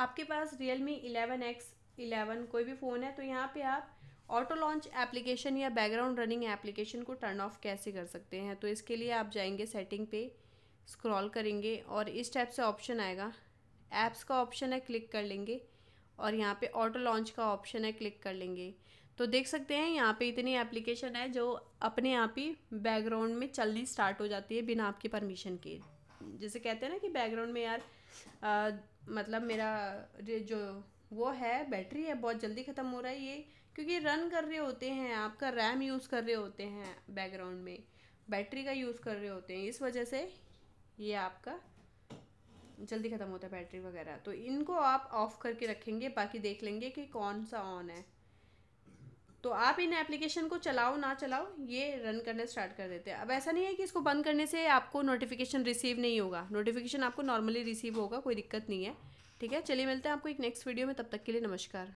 आपके पास Realme eleven X eleven कोई भी फ़ोन है तो यहाँ पे आप ऑटो लॉन्च एप्लीकेशन या बैकग्राउंड रनिंग एप्लीकेशन को टर्न ऑफ कैसे कर सकते हैं तो इसके लिए आप जाएंगे सेटिंग पे स्क्रॉल करेंगे और इस टाइप से ऑप्शन आएगा ऐप्स का ऑप्शन है क्लिक कर लेंगे और यहाँ पे ऑटो लॉन्च का ऑप्शन है क्लिक कर लेंगे तो देख सकते हैं यहाँ पे इतनी एप्लीकेशन है जो अपने आप ही बैकग्राउंड में चलनी स्टार्ट हो जाती है बिना आपकी परमिशन के जैसे कहते हैं ना कि बैकग्राउंड में यार आ, मतलब मेरा जो वो है बैटरी है बहुत जल्दी ख़त्म हो रहा है ये क्योंकि रन कर रहे होते हैं आपका रैम यूज़ कर रहे होते हैं बैकग्राउंड में बैटरी का यूज़ कर रहे होते हैं इस वजह से ये आपका जल्दी ख़त्म होता है बैटरी वगैरह तो इनको आप ऑफ़ करके रखेंगे बाकी देख लेंगे कि कौन सा ऑन है तो आप इन एप्लीकेशन को चलाओ ना चलाओ ये रन करने स्टार्ट कर देते हैं अब ऐसा नहीं है कि इसको बंद करने से आपको नोटिफिकेशन रिसीव नहीं होगा नोटिफिकेशन आपको नॉर्मली रिसीव होगा कोई दिक्कत नहीं है ठीक है चलिए मिलते हैं आपको एक नेक्स्ट वीडियो में तब तक के लिए नमस्कार